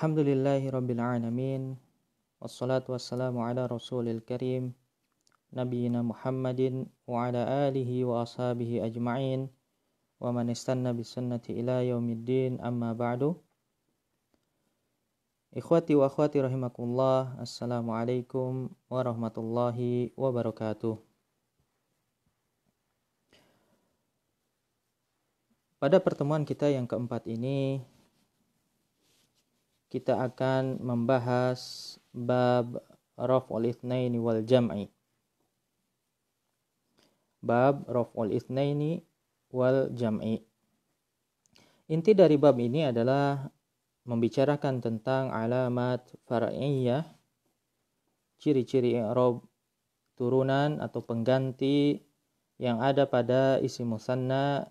Alhamdulillahi Rabbil Alamin Wassalatu wassalamu ala rasulil karim Nabiina Muhammadin wa ala alihi wa ashabihi ajma'in Wa man istanna bisunnati ila yaumiddin amma ba'du Ikhwati wa akhwati rahimakumullah Assalamualaikum warahmatullahi wabarakatuh Pada pertemuan kita yang keempat ini kita akan membahas bab raf'ul itsnaini wal jam'i. Bab raf'ul itsnaini wal jam'i. Inti dari bab ini adalah membicarakan tentang alamat far'iyah, ciri-ciri i'rab turunan atau pengganti yang ada pada isi musanna,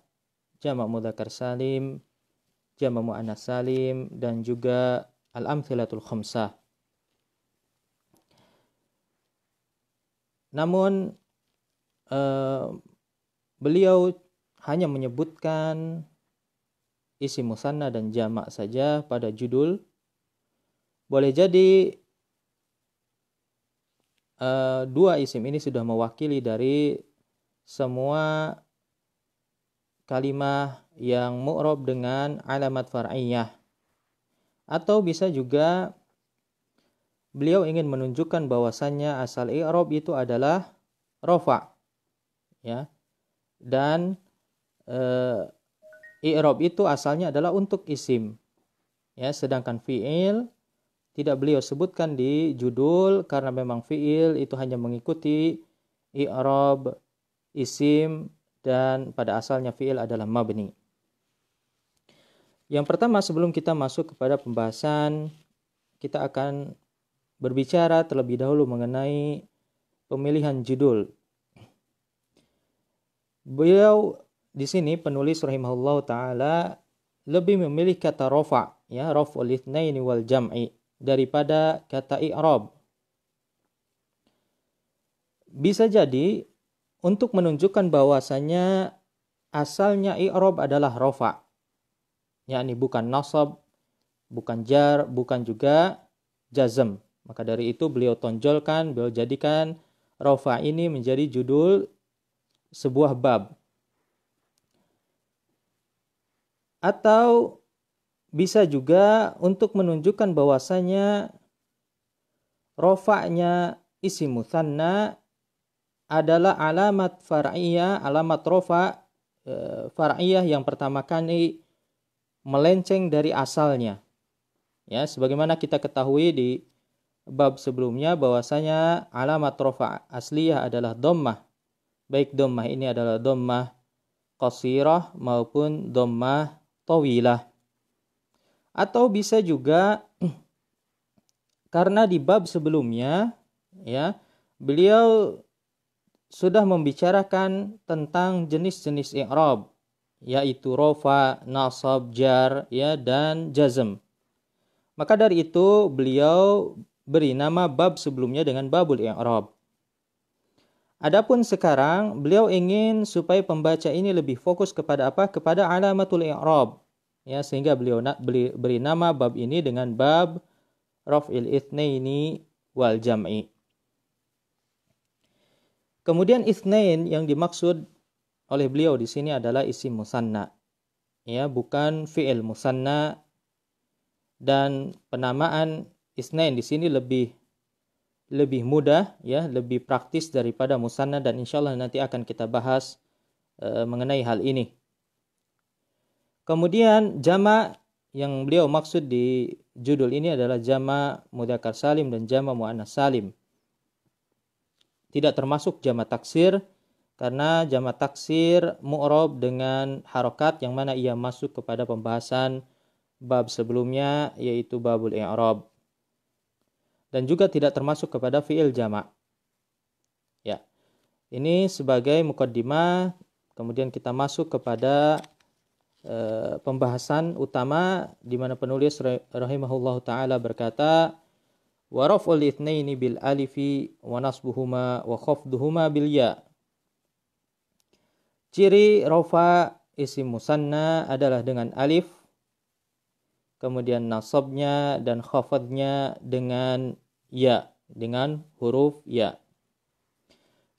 jamak mudzakkar salim, jamak muannats salim dan juga al-amthilatul khamsah. Namun uh, beliau hanya menyebutkan isi musanna dan jamak saja pada judul. Boleh jadi uh, dua isim ini sudah mewakili dari semua kalimat yang mu'rob dengan alamat far'iyah. Atau bisa juga beliau ingin menunjukkan bahwasannya asal i'rab itu adalah rofa. Ya. Dan eh, i'rab itu asalnya adalah untuk isim. Ya, sedangkan fi'il tidak beliau sebutkan di judul karena memang fi'il itu hanya mengikuti i'rab, isim dan pada asalnya fi'il adalah mabni. Yang pertama, sebelum kita masuk kepada pembahasan, kita akan berbicara terlebih dahulu mengenai pemilihan judul. Beliau di sini penulis rahimahullah taala lebih memilih kata rofa ya raf'ul ini wal jam'i daripada kata i'rab. Bisa jadi untuk menunjukkan bahwasanya asalnya i'rab adalah rofa yakni bukan nasab, bukan jar, bukan juga jazm. Maka dari itu beliau tonjolkan, beliau jadikan rofa ini menjadi judul sebuah bab. Atau bisa juga untuk menunjukkan bahwasanya rofanya isi musanna adalah alamat far'iyah, alamat rofa eh, faraiah far'iyah yang pertama kali melenceng dari asalnya. Ya, sebagaimana kita ketahui di bab sebelumnya bahwasanya alamat rofa asliyah adalah dommah. Baik dommah ini adalah dommah qasirah maupun dommah towilah, Atau bisa juga karena di bab sebelumnya ya beliau sudah membicarakan tentang jenis-jenis i'rab yaitu rofa, nasab, jar, ya dan jazm. Maka dari itu beliau beri nama bab sebelumnya dengan babul yang rob Adapun sekarang beliau ingin supaya pembaca ini lebih fokus kepada apa? Kepada alamatul i'rab. Ya, sehingga beliau beri, beri nama bab ini dengan bab raf'il itsnaini wal jam'i. Kemudian itsnain yang dimaksud oleh beliau di sini adalah isi musanna. Ya, bukan fi'il musanna dan penamaan isnain di sini lebih lebih mudah ya, lebih praktis daripada musanna dan insyaallah nanti akan kita bahas e, mengenai hal ini. Kemudian jama yang beliau maksud di judul ini adalah jama mudakar salim dan jama muannas salim. Tidak termasuk jama taksir karena jama taksir mu'rob dengan harokat yang mana ia masuk kepada pembahasan bab sebelumnya yaitu babul i'rob dan juga tidak termasuk kepada fi'il jama Ya. Ini sebagai mukaddimah kemudian kita masuk kepada e, pembahasan utama di mana penulis rahimahullah taala berkata wa raf'ul ithnaini bil alifi wa nasbuhuma wa khafduhuma bil ya Ciri rofa isim musanna adalah dengan alif, kemudian nasabnya dan khafadnya dengan ya, dengan huruf ya.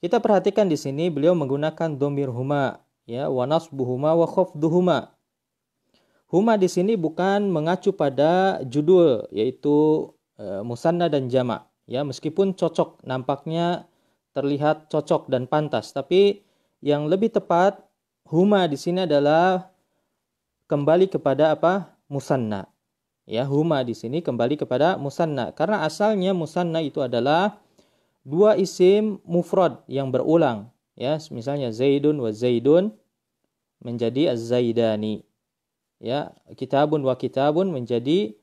Kita perhatikan di sini beliau menggunakan domir huma, ya, wa buhuma wa khafduhuma. Huma di sini bukan mengacu pada judul yaitu e, musanna dan jama, ya meskipun cocok nampaknya terlihat cocok dan pantas tapi yang lebih tepat huma di sini adalah kembali kepada apa? musanna. Ya, huma di sini kembali kepada musanna karena asalnya musanna itu adalah dua isim mufrad yang berulang. Ya, misalnya Zaidun wa Zaidun menjadi Az-Zaidani. Ya, kitabun wa kitabun menjadi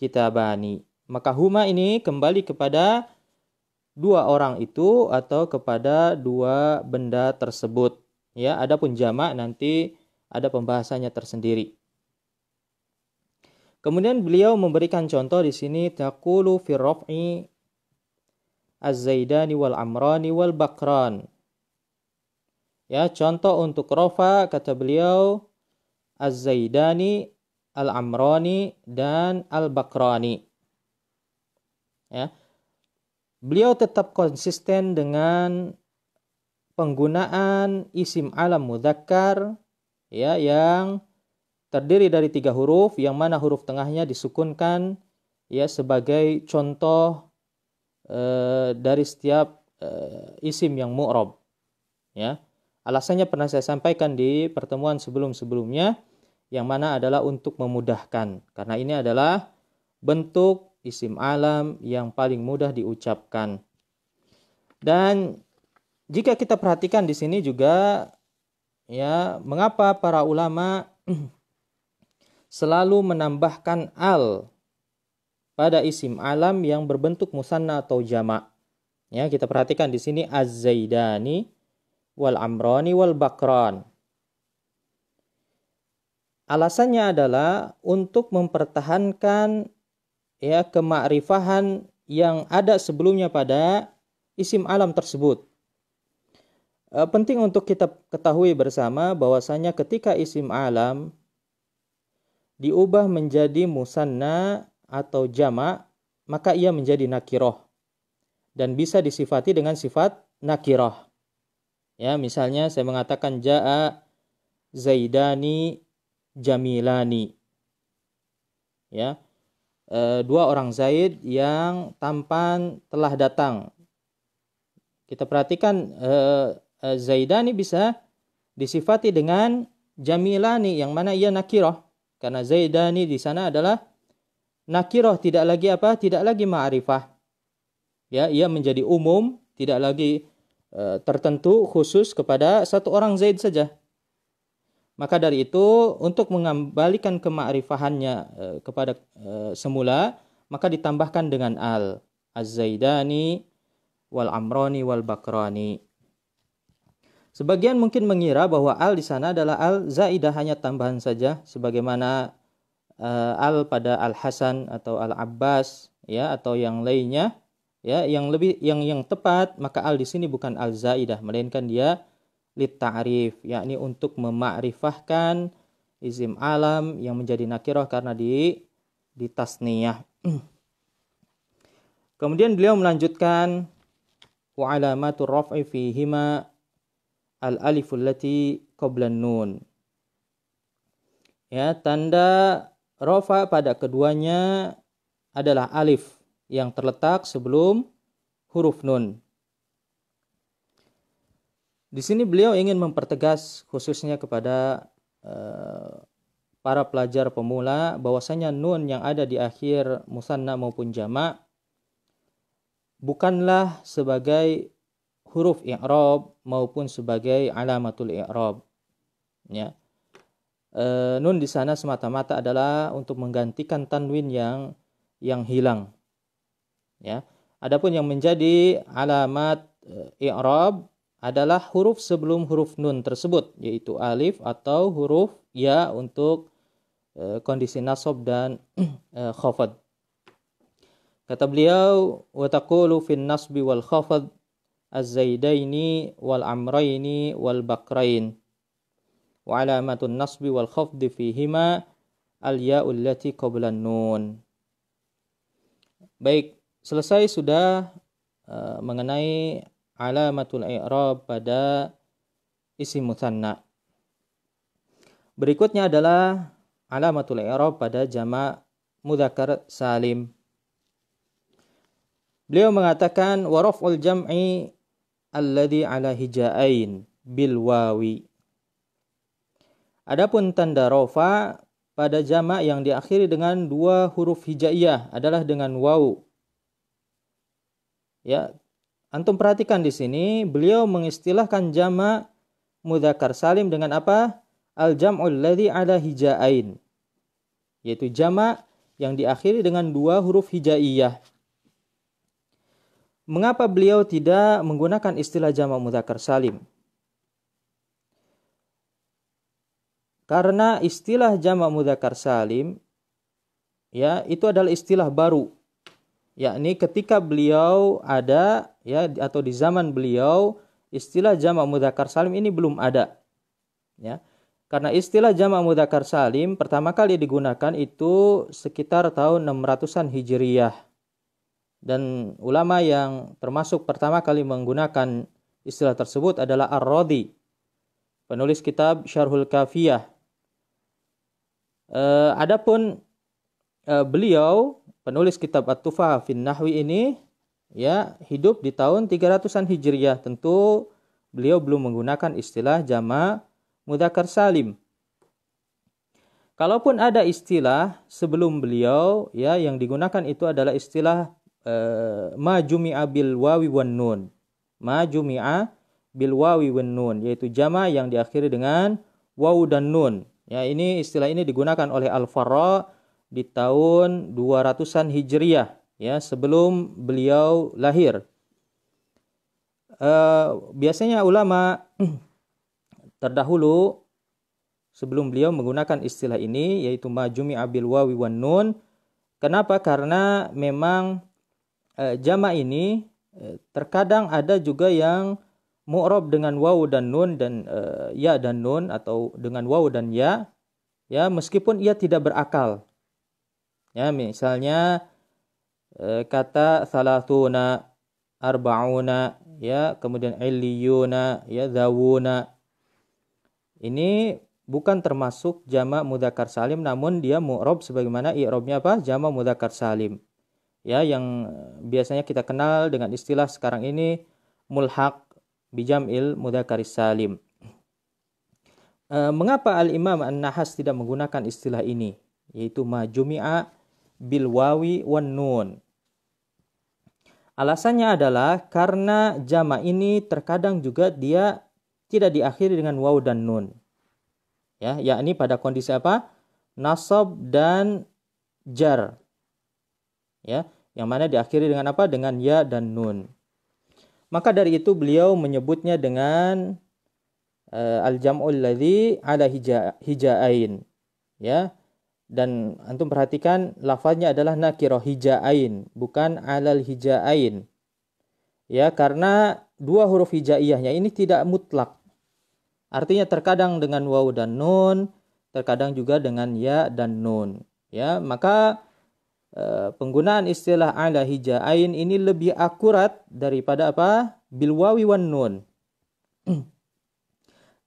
kitabani. Maka huma ini kembali kepada dua orang itu atau kepada dua benda tersebut. Ya, adapun jamak nanti ada pembahasannya tersendiri. Kemudian beliau memberikan contoh di sini taqulu fi raf'i az-zaidani wal amrani wal bakran. Ya, contoh untuk rofa kata beliau az-zaidani al-amrani dan al-bakrani. Ya, Beliau tetap konsisten dengan penggunaan isim alam mudakar ya yang terdiri dari tiga huruf yang mana huruf tengahnya disukunkan ya sebagai contoh e, dari setiap e, isim yang mu'rob ya alasannya pernah saya sampaikan di pertemuan sebelum-sebelumnya yang mana adalah untuk memudahkan karena ini adalah bentuk isim alam yang paling mudah diucapkan. Dan jika kita perhatikan di sini juga ya, mengapa para ulama selalu menambahkan al pada isim alam yang berbentuk musanna atau jamak. Ya, kita perhatikan di sini az-zaidani wal amrani wal bakran. Alasannya adalah untuk mempertahankan ya kemakrifahan yang ada sebelumnya pada isim alam tersebut. E, penting untuk kita ketahui bersama bahwasanya ketika isim alam diubah menjadi musanna atau jamak, maka ia menjadi nakiroh dan bisa disifati dengan sifat nakiroh. Ya, misalnya saya mengatakan jaa zaidani jamilani. Ya, Eh, dua orang Zaid yang tampan telah datang. Kita perhatikan e, eh, e, eh, Zaidani bisa disifati dengan Jamilani yang mana ia nakiroh karena Zaidani di sana adalah nakiroh tidak lagi apa tidak lagi ma'rifah ya ia menjadi umum tidak lagi tertentu khusus kepada satu orang Zaid saja maka dari itu untuk mengembalikan kemakrifahannya eh, kepada eh, semula maka ditambahkan dengan al az-zaidani wal amrani wal bakrani. Sebagian mungkin mengira bahwa al di sana adalah al zaidah hanya tambahan saja sebagaimana eh, al pada al Hasan atau al Abbas ya atau yang lainnya ya yang lebih yang yang tepat maka al di sini bukan al zaidah melainkan dia litta'rif yakni untuk memakrifahkan isim alam yang menjadi nakiroh karena di di tasniyah. Kemudian beliau melanjutkan wa alamatur raf'i hima al aliful lati qabla nun. Ya, tanda rofa pada keduanya adalah alif yang terletak sebelum huruf nun. Di sini beliau ingin mempertegas khususnya kepada uh, para pelajar pemula bahwasanya nun yang ada di akhir musanna maupun jamak bukanlah sebagai huruf i'rab maupun sebagai alamatul i'rab. Ya. E, nun di sana semata-mata adalah untuk menggantikan tanwin yang yang hilang. Ya. Adapun yang menjadi alamat e, i'rab adalah huruf sebelum huruf nun tersebut, yaitu alif atau huruf ya untuk e, kondisi nasab dan e, khafad. Kata beliau, wa taqulu fin nasbi wal khafad az-zaidaini wal amraini wal bakrain. Wa alamatun nasbi wal khafdi fihima al ya allati qabla nun. Baik, selesai sudah e, mengenai alamatul i'rab pada isim musanna. Berikutnya adalah alamatul i'rab pada jama mudzakkar salim. Beliau mengatakan raf'ul jam'i alladhi ala hija'ain bil wawi. Adapun tanda rofa pada jama yang diakhiri dengan dua huruf hijaiyah adalah dengan wau. Ya, Antum perhatikan di sini, beliau mengistilahkan jama mudzakkar salim dengan apa? Al-jam'ul ladzi ala hija'ain. Yaitu jama yang diakhiri dengan dua huruf hijaiyah. Mengapa beliau tidak menggunakan istilah jama mudzakkar salim? Karena istilah jama mudzakkar salim ya, itu adalah istilah baru yakni ketika beliau ada ya atau di zaman beliau istilah jamak mudzakkar salim ini belum ada ya karena istilah jamak mudzakkar salim pertama kali digunakan itu sekitar tahun 600-an Hijriyah dan ulama yang termasuk pertama kali menggunakan istilah tersebut adalah ar radi penulis kitab Syarhul Kafiyah e, adapun e, beliau penulis kitab At-Tufaha fin Nahwi ini ya hidup di tahun 300-an Hijriyah. Tentu beliau belum menggunakan istilah jama mudakar salim. Kalaupun ada istilah sebelum beliau ya yang digunakan itu adalah istilah eh, majumi'a bil wawi wan nun. Majumi'a bil wawi wan nun yaitu jama yang diakhiri dengan wawu dan nun. Ya ini istilah ini digunakan oleh Al-Farra di tahun 200-an Hijriah ya sebelum beliau lahir. Uh, biasanya ulama terdahulu sebelum beliau menggunakan istilah ini yaitu majumi abil wawi wan nun. Kenapa? Karena memang e, jama ini e, terkadang ada juga yang murob dengan wawu dan nun dan e, ya dan nun atau dengan wawu dan ya. Ya, meskipun ia tidak berakal. Ya, misalnya eh, kata salatuna, arbauna, ya, kemudian illiyuna ya, zawuna. Ini bukan termasuk jama mudzakkar salim namun dia murob sebagaimana irobnya apa? jama mudzakkar salim. Ya, yang eh, biasanya kita kenal dengan istilah sekarang ini mulhaq bijamil mudzakkar salim. E, mengapa Al-Imam An-Nahas tidak menggunakan istilah ini? Yaitu majumi'a bil wawi wan nun. Alasannya adalah karena jama ini terkadang juga dia tidak diakhiri dengan waw dan nun. Ya, yakni pada kondisi apa? Nasab dan jar. Ya, yang mana diakhiri dengan apa? Dengan ya dan nun. Maka dari itu beliau menyebutnya dengan uh, al-jam'ul ladzi ala hija, hija'ain. Ya, dan antum perhatikan lafaznya adalah nakiro hija'ain bukan alal hija'ain ya karena dua huruf hijaiyahnya ini tidak mutlak artinya terkadang dengan waw dan nun terkadang juga dengan ya dan nun ya maka e, penggunaan istilah ala hija'ain ini lebih akurat daripada apa bil wawi wan nun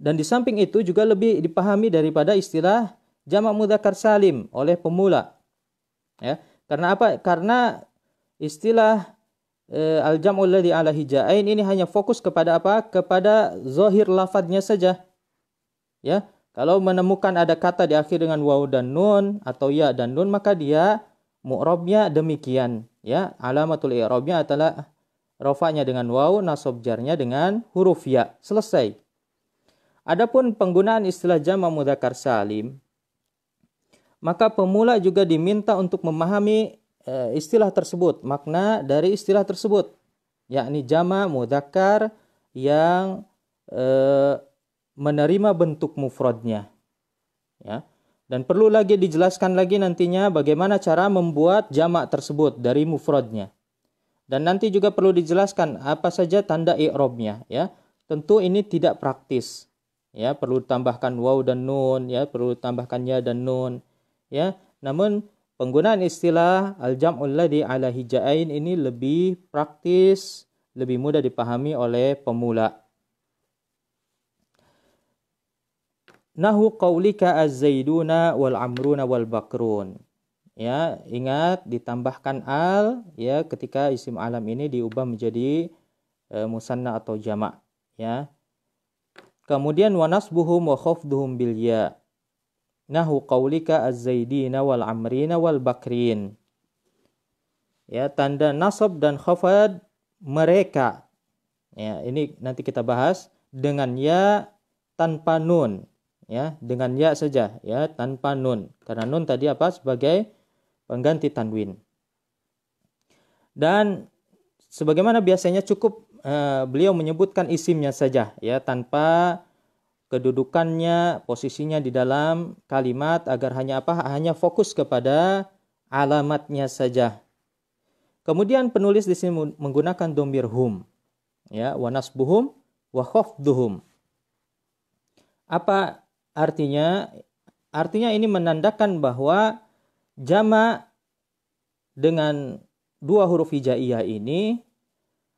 dan di samping itu juga lebih dipahami daripada istilah jamak mudzakkar salim oleh pemula. Ya, karena apa? Karena istilah e, eh, al-jam'ul ladzi ala hijain ini hanya fokus kepada apa? Kepada zohir lafadznya saja. Ya, kalau menemukan ada kata di akhir dengan waw dan nun atau ya dan nun maka dia mu'rabnya demikian, ya. Alamatul i'rabnya adalah rofanya dengan waw, nasab jarnya dengan huruf ya. Selesai. Adapun penggunaan istilah jama mudzakkar salim maka pemula juga diminta untuk memahami eh, istilah tersebut, makna dari istilah tersebut, yakni jama mudakar yang eh, menerima bentuk mufradnya. Ya. Dan perlu lagi dijelaskan lagi nantinya bagaimana cara membuat jama tersebut dari mufradnya. Dan nanti juga perlu dijelaskan apa saja tanda i'robnya. ya. Tentu ini tidak praktis. Ya, perlu tambahkan waw dan nun ya, perlu tambahkan ya dan nun ya. Namun penggunaan istilah al-jam'ul ladzi ala hijain ini lebih praktis, lebih mudah dipahami oleh pemula. Nahu qaulika az-zaiduna wal amruna wal bakrun. Ya, ingat ditambahkan al ya ketika isim alam ini diubah menjadi e, musanna atau jamak, ya. Kemudian wanasbuhum wa khafduhum bil ya nahu qaulika az-zaidina wal amrina wal bakrin ya tanda nasab dan khafad mereka ya ini nanti kita bahas dengan ya tanpa nun ya dengan ya saja ya tanpa nun karena nun tadi apa sebagai pengganti tanwin dan sebagaimana biasanya cukup eh, beliau menyebutkan isimnya saja ya tanpa kedudukannya, posisinya di dalam kalimat agar hanya apa? Hanya fokus kepada alamatnya saja. Kemudian penulis di sini menggunakan domir hum. Ya, wanas buhum wahof duhum Apa artinya? Artinya ini menandakan bahwa jama dengan dua huruf hijaiyah ini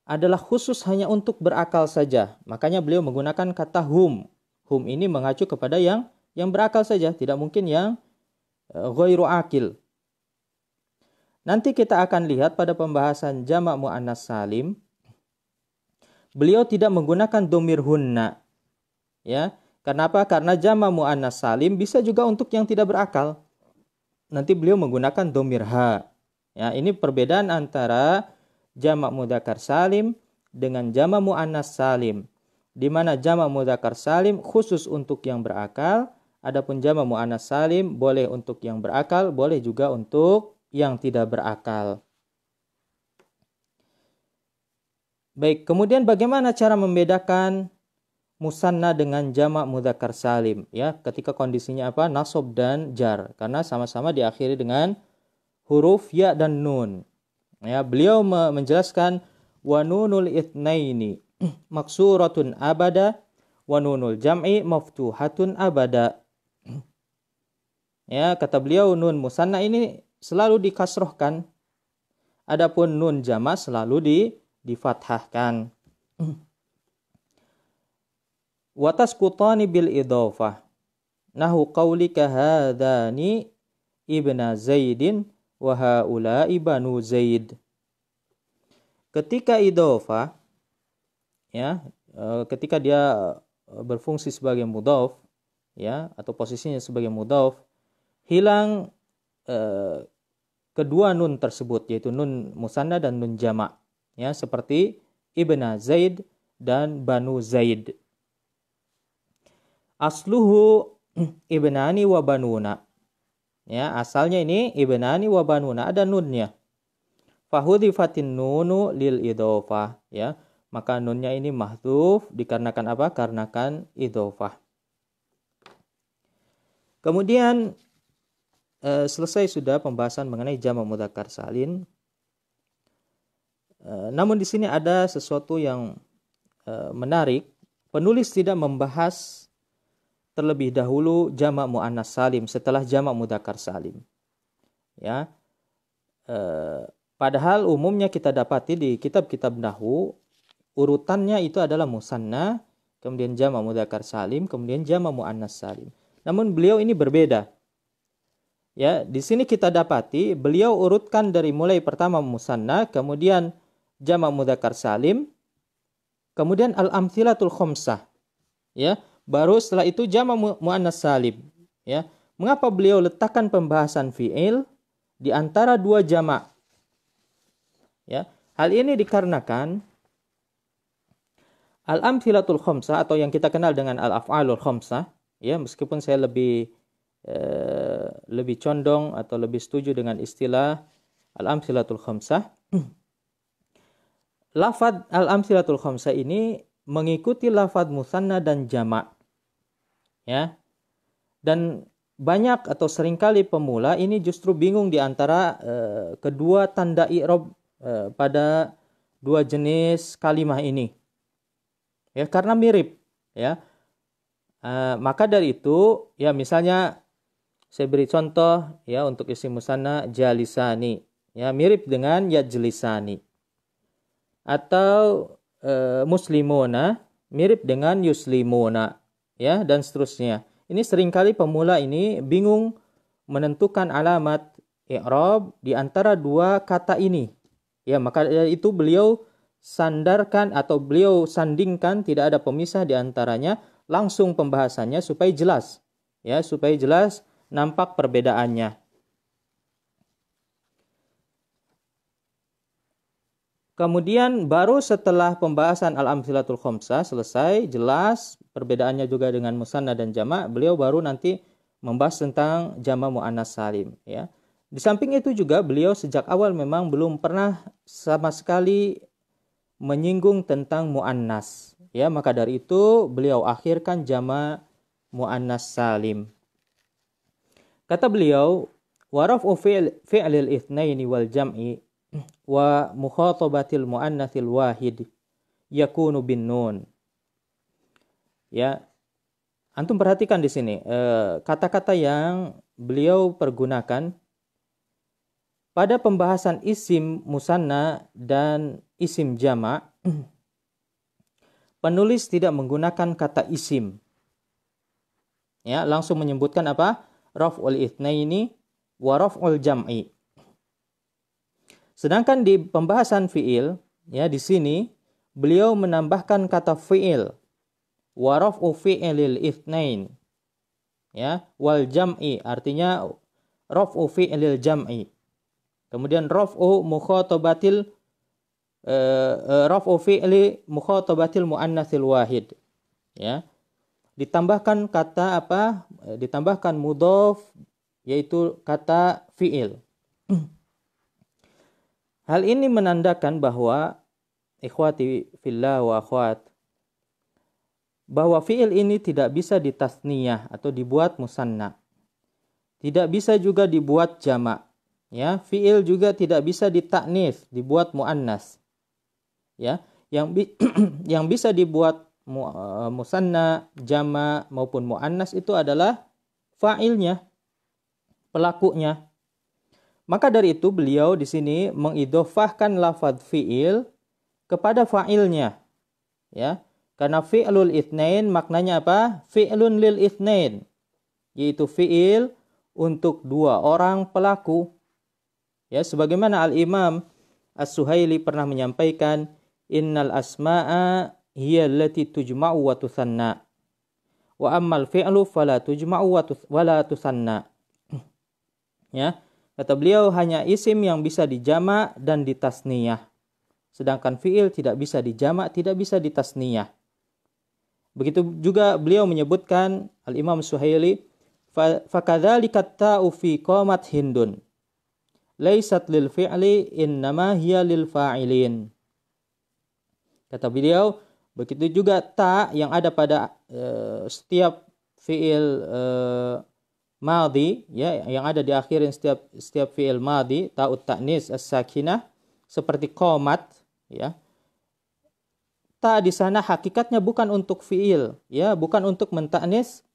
adalah khusus hanya untuk berakal saja. Makanya beliau menggunakan kata hum hum ini mengacu kepada yang yang berakal saja, tidak mungkin yang eh, ghairu akil. Nanti kita akan lihat pada pembahasan jamak muannas salim. Beliau tidak menggunakan domir hunna. Ya, kenapa? Karena jamak muannas salim bisa juga untuk yang tidak berakal. Nanti beliau menggunakan domir ha. Ya, ini perbedaan antara jamak mudakar salim dengan jamak muannas salim di mana jama mudzakkar salim khusus untuk yang berakal, adapun jama muannas salim boleh untuk yang berakal, boleh juga untuk yang tidak berakal. Baik, kemudian bagaimana cara membedakan musanna dengan jamak mudzakkar salim ya ketika kondisinya apa nasab dan jar karena sama-sama diakhiri dengan huruf ya dan nun ya beliau menjelaskan wa nunul itnaini Hmm, maksuratun abada wa nunul jam'i maftuhatun abada. Hmm. Ya, kata beliau nun musanna ini selalu dikasrohkan. Adapun nun jama selalu di difathahkan. Hmm. Watas kutani bil idhofah Nahu qawlika hadani ibna zaidin wa haula'i banu zaid. Ketika idhofah ya eh, ketika dia eh, berfungsi sebagai mudhof ya atau posisinya sebagai mudhof hilang eh, kedua nun tersebut yaitu nun musanna dan nun jamak ya seperti ibna zaid dan banu zaid asluhu ibnani wa banuna ya asalnya ini ibnani wa banuna ada nunnya fahudifatin nunu lil idofah ya maka nunnya ini mahduf dikarenakan apa? karena kan idhofah. Kemudian eh, selesai sudah pembahasan mengenai jamak mudzakkar salim. Eh, namun di sini ada sesuatu yang eh, menarik. Penulis tidak membahas terlebih dahulu jamak muannas salim setelah jamak mudzakkar salim. Ya. Eh, padahal umumnya kita dapati di kitab-kitab nahwu urutannya itu adalah musanna, kemudian jama mudakar salim, kemudian jama muannas salim. Namun beliau ini berbeda. Ya, di sini kita dapati beliau urutkan dari mulai pertama musanna, kemudian jama mudakar salim, kemudian al-amthilatul khomsah. Ya, baru setelah itu jama muannas salim. Ya, mengapa beliau letakkan pembahasan fi'il di antara dua jamak? Ya, hal ini dikarenakan Al-amthilatul khamsa atau yang kita kenal dengan al-af'alul khamsa, ya meskipun saya lebih eh, lebih condong atau lebih setuju dengan istilah al-amthilatul khamsa. Lafad al-amthilatul khamsa ini mengikuti lafad musanna dan jamak. Ya. Dan banyak atau seringkali pemula ini justru bingung di antara eh, kedua tanda i'rab eh, pada dua jenis kalimah ini ya karena mirip ya e, maka dari itu ya misalnya saya beri contoh ya untuk isim musana jalisani ya mirip dengan yajlisani atau e, eh, muslimona mirip dengan Yuslimona, ya dan seterusnya ini seringkali pemula ini bingung menentukan alamat i'rab di antara dua kata ini. Ya, maka itu beliau sandarkan atau beliau sandingkan tidak ada pemisah di antaranya langsung pembahasannya supaya jelas ya supaya jelas nampak perbedaannya Kemudian baru setelah pembahasan Al-Amsilatul Khomsah selesai, jelas perbedaannya juga dengan Musanna dan Jama, beliau baru nanti membahas tentang Jama Mu'annas Salim. Ya. Di samping itu juga beliau sejak awal memang belum pernah sama sekali menyinggung tentang muannas. Ya, maka dari itu beliau akhirkan jama muannas salim. Kata beliau, waraf fi'l fi'lil itsnaini wal jam'i wa mukhatabatil muannatsil wahid yakunu bin nun. Ya. Antum perhatikan di sini eh, kata-kata yang beliau pergunakan pada pembahasan isim musanna dan isim jama penulis tidak menggunakan kata isim. Ya, langsung menyebutkan apa? Raf'ul itsnaini wa raf'ul jam'i. Sedangkan di pembahasan fi'il, ya di sini beliau menambahkan kata fi'il wa raf'u fi'ilil itsnain. Ya, wal jam'i artinya raf'u fi'ilil jam'i. Kemudian raf'u mukhatabatil e, raf'u fi'li mukhatabatil muannatsil wahid. Ya. Ditambahkan kata apa? Eh, ditambahkan mudhof yaitu kata fi'il. Hal ini menandakan bahwa ikhwati fillah wa akhwat bahwa fi'il ini tidak bisa ditasniyah atau dibuat musanna. Tidak bisa juga dibuat jamak Ya, fiil juga tidak bisa ditaknif, dibuat muannas. Ya, yang bi yang bisa dibuat mu eh, musanna, jama maupun muannas itu adalah fa'ilnya, pelakunya. Maka dari itu beliau di sini mengidofahkan lafadz fiil kepada fa'ilnya. Ya, karena fi'lul itnain maknanya apa? Fi'lun lil itnain. Yaitu fi'il untuk dua orang pelaku. Ya, sebagaimana Al-Imam As-Suhaili pernah menyampaikan, "Innal asma'a hiya allati tujma'u wa tusanna." Wa ammal fi'lu fala tujma'u wa, wala tusanna. ya, kata beliau hanya isim yang bisa dijamak dan ditasniyah. Sedangkan fi'il tidak bisa dijamak, tidak bisa ditasniyah. Begitu juga beliau menyebutkan Al-Imam Suhaili, kadzalika ta'u fi qamat Hindun." laisat lil fi'li innama hiya lil fa'ilin. Kata beliau, begitu juga ta yang ada pada uh, setiap fi'il uh, madhi ya yang ada di akhirin setiap setiap fi'il madhi ta'ut ta'nis as-sakinah seperti komat ya ta di sana hakikatnya bukan untuk fiil ya bukan untuk mentaknis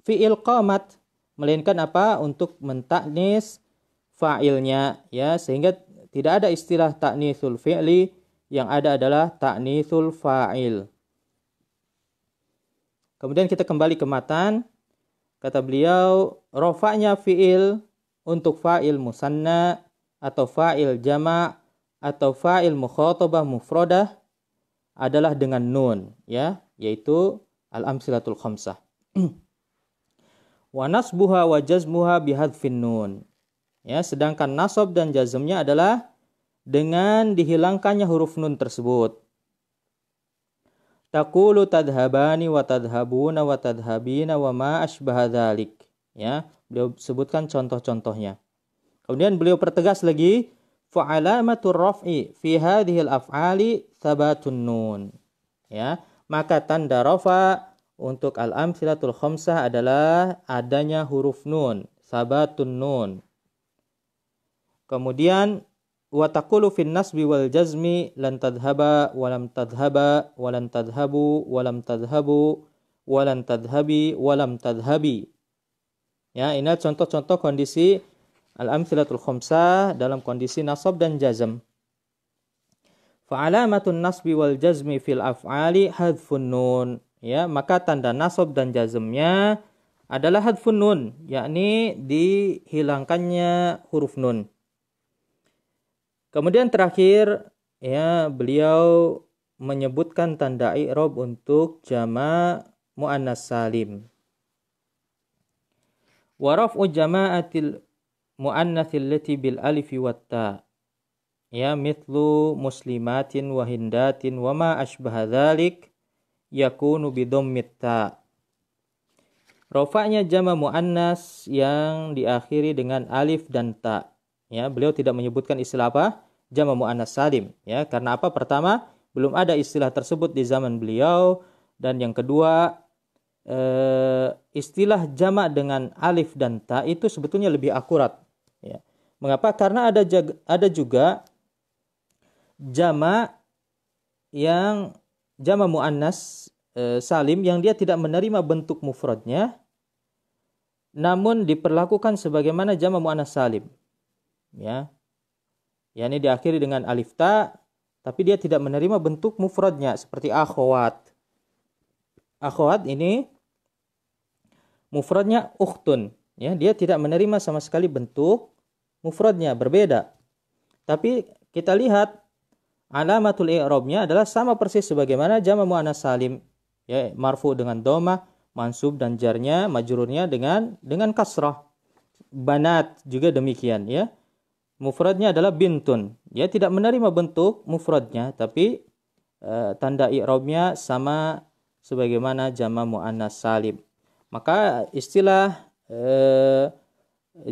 fiil qamat melainkan apa untuk mentaknis fa'ilnya ya sehingga tidak ada istilah ta'nitsul fi'li yang ada adalah ta'nitsul fa'il. Kemudian kita kembali ke matan. Kata beliau, rofaknya fi'il untuk fa'il musanna atau fa'il jama' atau fa'il mukhatabah mufrodah adalah dengan nun ya yaitu al-amsilatul khamsah wa nasbuha wa jazmuha bihadfin nun Ya, sedangkan nasab dan jazmnya adalah dengan dihilangkannya huruf nun tersebut. Takulu tadhabani wa tadhhabuna wa tadhhabina wa ma asbaha dhalik. Ya, beliau sebutkan contoh-contohnya. Kemudian beliau pertegas lagi fa'alamatur raf'i fi hadhil af'ali thabatun nun. Ya, maka tanda rafa untuk al-amsilatul khamsah adalah adanya huruf nun, sabatun nun. Kemudian wa fin nasbi wal jazmi lan tadhhaba wa lam tadhhaba wa tadhhabu wa tadhhabu tadhhabi tadhhabi. Ya, ini contoh-contoh kondisi al-amthilatul khamsah dalam kondisi nasab dan jazm. Fa'alamatun nasbi wal jazmi fil af'ali hadfun nun. Ya, maka tanda nasab dan jazmnya adalah hadfun nun, yakni dihilangkannya huruf nun. Kemudian terakhir ya beliau menyebutkan tanda i'rab untuk jama muannas salim. Wa raf'u jama'atil muannatsil lati bil alifi wat ta. Ya mithlu muslimatin wa hindatin wa ma asbaha dzalik yakunu bi dhammit ta. Rafa'nya jama muannas yang diakhiri dengan alif dan ta. Ya, beliau tidak menyebutkan istilah apa? jama muannas salim ya karena apa pertama belum ada istilah tersebut di zaman beliau dan yang kedua eh, istilah jama dengan alif dan ta itu sebetulnya lebih akurat ya mengapa karena ada jaga, ada juga jama yang jamamu muannas eh, salim yang dia tidak menerima bentuk mufradnya namun diperlakukan sebagaimana jamamu muannas salim ya ya ini diakhiri dengan alif ta tapi dia tidak menerima bentuk mufradnya seperti akhwat. Akhwat ini mufradnya ukhtun, ya, dia tidak menerima sama sekali bentuk mufradnya berbeda. Tapi kita lihat alamatul i'rabnya adalah sama persis sebagaimana jama muannas salim, ya, marfu dengan doma, mansub dan jarnya, majrurnya dengan dengan kasrah. Banat juga demikian, ya mufradnya adalah bintun. Ya tidak menerima bentuk mufradnya tapi e, tanda i'rabnya sama sebagaimana jama muannas salib. Maka istilah e,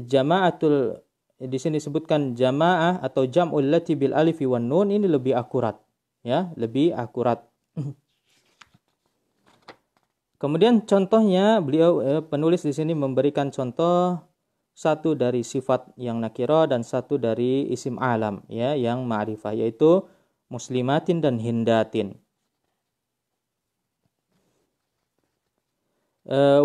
jamaatul di sini disebutkan jamaah atau jam'ul lati bil alif wan nun ini lebih akurat ya, lebih akurat. Kemudian contohnya beliau e, penulis di sini memberikan contoh satu dari sifat yang nakiro dan satu dari isim alam ya yang ma'rifah yaitu muslimatin dan hindatin.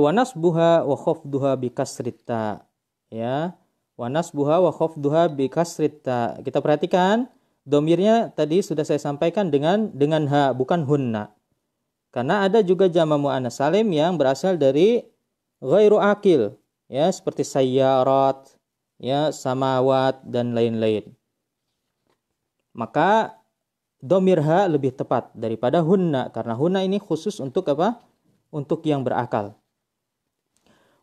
Wanas e, buha wa khofduha bikas rita ya Wanas buha wa khofduha bikas rita kita perhatikan domirnya tadi sudah saya sampaikan dengan dengan ha bukan hunna karena ada juga jama muannas salim yang berasal dari ghairu akil ya seperti sayyarat, ya samawat dan lain-lain. Maka domirha lebih tepat daripada hunna karena hunna ini khusus untuk apa? Untuk yang berakal.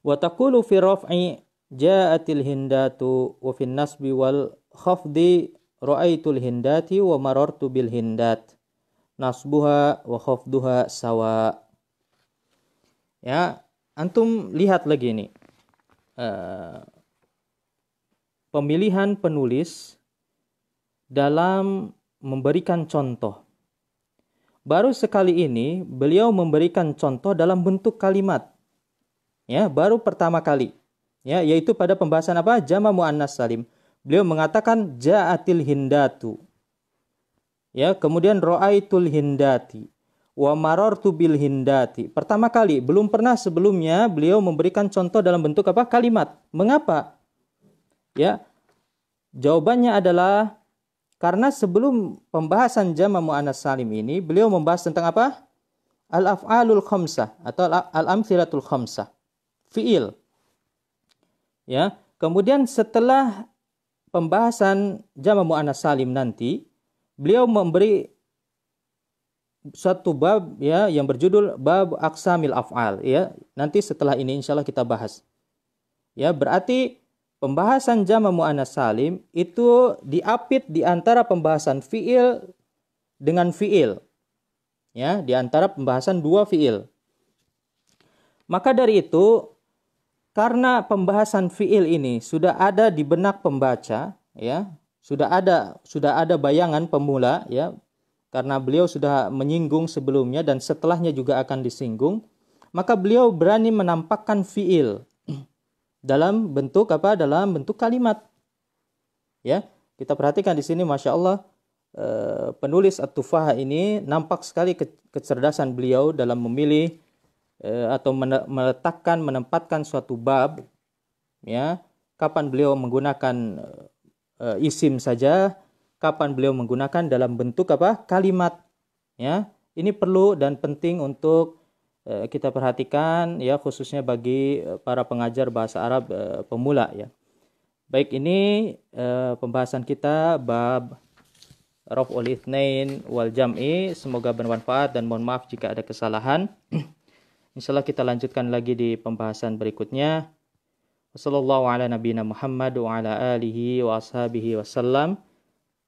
Wa taqulu fi raf'i ja'atil hindatu wa fin nasbi wal khafdi ra'aitul hindati wa marartu bil hindat nasbuha wa khafduha sawa. Ya, antum lihat lagi ini. Eh, pemilihan penulis dalam memberikan contoh. Baru sekali ini beliau memberikan contoh dalam bentuk kalimat. Ya, baru pertama kali. Ya, yaitu pada pembahasan apa? Jama muannas salim. Beliau mengatakan ja'atil hindatu. Ya, kemudian ro'aitul hindati wa marartu bil hindati. Pertama kali, belum pernah sebelumnya beliau memberikan contoh dalam bentuk apa? kalimat. Mengapa? Ya. Jawabannya adalah karena sebelum pembahasan jama muannas salim ini, beliau membahas tentang apa? Al-af'alul khamsah atau al-amthilatul khamsah. Fi'il. Ya. Kemudian setelah pembahasan jama muannas salim nanti, beliau memberi satu bab ya yang berjudul bab aksamil af'al ya. Nanti setelah ini insyaallah kita bahas. Ya, berarti pembahasan jama anas salim itu diapit di antara pembahasan fiil dengan fiil. Ya, di antara pembahasan dua fiil. Maka dari itu karena pembahasan fiil ini sudah ada di benak pembaca ya, sudah ada sudah ada bayangan pemula ya karena beliau sudah menyinggung sebelumnya dan setelahnya juga akan disinggung, maka beliau berani menampakkan fiil dalam bentuk apa? Dalam bentuk kalimat. Ya, kita perhatikan di sini, masya Allah, eh, penulis At-Tufaha ini nampak sekali kecerdasan beliau dalam memilih eh, atau meletakkan, menempatkan suatu bab, ya, kapan beliau menggunakan eh, isim saja, kapan beliau menggunakan dalam bentuk apa? kalimat. Ya. Ini perlu dan penting untuk eh, kita perhatikan ya khususnya bagi eh, para pengajar bahasa Arab eh, pemula ya. Baik ini eh, pembahasan kita bab Rof ul Ithnain wal Jam'i. Semoga bermanfaat dan mohon maaf jika ada kesalahan. Insya Allah kita lanjutkan lagi di pembahasan berikutnya. Wassalamualaikum warahmatullahi wabarakatuh.